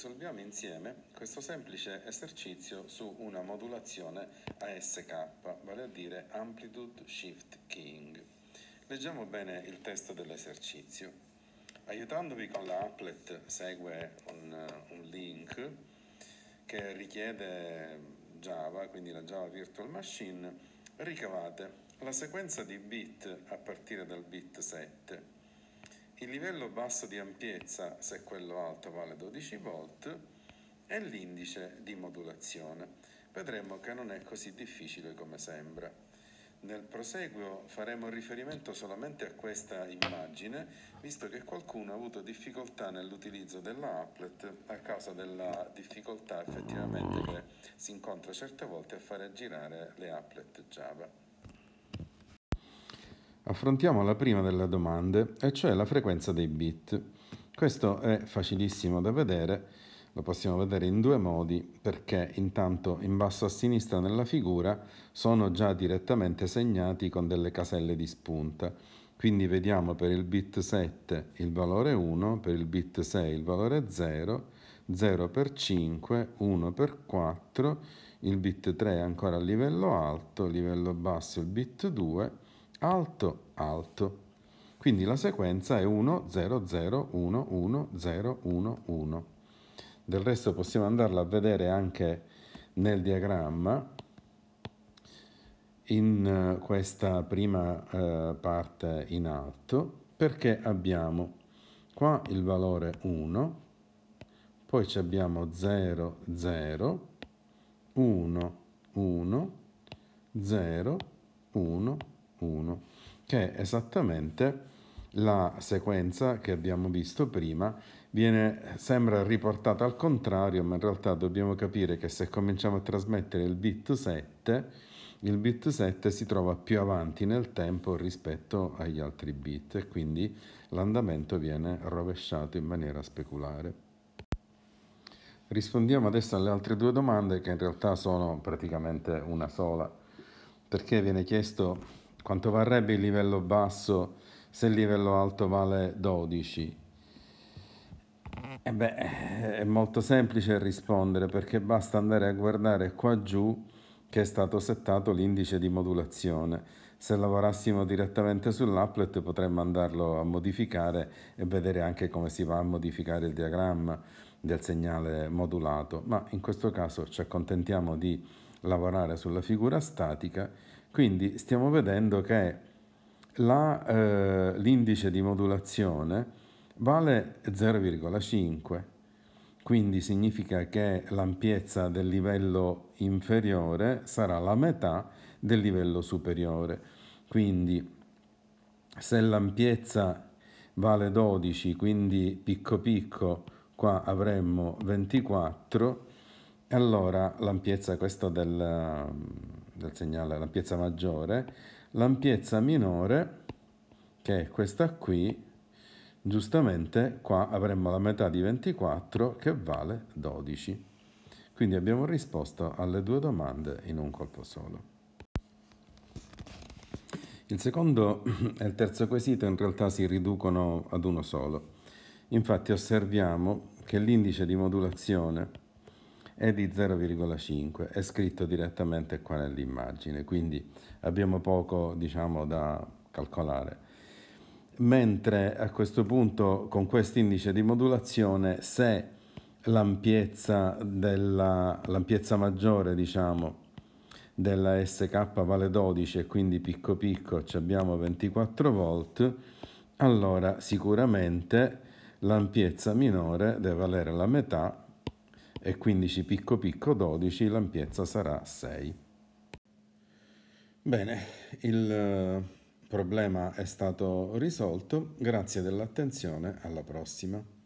risolviamo insieme questo semplice esercizio su una modulazione ASK, vale a dire Amplitude Shift Keying. Leggiamo bene il testo dell'esercizio. Aiutandovi con la applet segue un, un link che richiede Java, quindi la Java Virtual Machine, ricavate la sequenza di bit a partire dal bit 7 il livello basso di ampiezza, se quello alto vale 12 volt, e l'indice di modulazione. Vedremo che non è così difficile come sembra. Nel proseguo faremo riferimento solamente a questa immagine, visto che qualcuno ha avuto difficoltà nell'utilizzo della applet a causa della difficoltà effettivamente che si incontra certe volte a fare girare le applet Java affrontiamo la prima delle domande, e cioè la frequenza dei bit. Questo è facilissimo da vedere, lo possiamo vedere in due modi, perché intanto in basso a sinistra nella figura sono già direttamente segnati con delle caselle di spunta. Quindi vediamo per il bit 7 il valore 1, per il bit 6 il valore 0, 0 per 5, 1 per 4, il bit 3 ancora a livello alto, livello basso il bit 2, alto, alto. Quindi la sequenza è 1, 0, 0, 1, 1, 0, 1, 1. Del resto possiamo andarla a vedere anche nel diagramma in eh, questa prima eh, parte in alto perché abbiamo qua il valore 1 poi ci abbiamo 0 0 1 1 0 1 1, che è esattamente la sequenza che abbiamo visto prima viene, sembra riportata al contrario, ma in realtà dobbiamo capire che se cominciamo a trasmettere il bit 7, il bit 7 si trova più avanti nel tempo rispetto agli altri bit e quindi l'andamento viene rovesciato in maniera speculare. Rispondiamo adesso alle altre due domande che in realtà sono praticamente una sola, perché viene chiesto quanto varrebbe il livello basso se il livello alto vale 12? E eh beh, è molto semplice rispondere perché basta andare a guardare qua giù che è stato settato l'indice di modulazione. Se lavorassimo direttamente sull'applet potremmo andarlo a modificare e vedere anche come si va a modificare il diagramma del segnale modulato, ma in questo caso ci accontentiamo di lavorare sulla figura statica quindi stiamo vedendo che la, eh, l'indice di modulazione vale 0,5, quindi significa che l'ampiezza del livello inferiore sarà la metà del livello superiore. Quindi se l'ampiezza vale 12, quindi picco picco, qua avremmo 24, allora l'ampiezza questa del del segnale l'ampiezza maggiore, l'ampiezza minore, che è questa qui, giustamente qua avremmo la metà di 24 che vale 12. Quindi abbiamo risposto alle due domande in un colpo solo. Il secondo e il terzo quesito in realtà si riducono ad uno solo. Infatti osserviamo che l'indice di modulazione è di 0,5, è scritto direttamente qua nell'immagine, quindi abbiamo poco diciamo, da calcolare. Mentre a questo punto con questo indice di modulazione se l'ampiezza, della, l'ampiezza maggiore diciamo, della SK vale 12 e quindi picco picco ci abbiamo 24 volt, allora sicuramente l'ampiezza minore deve valere la metà e 15 picco picco 12, l'ampiezza sarà 6. Bene, il eh, problema è stato risolto, grazie dell'attenzione, alla prossima.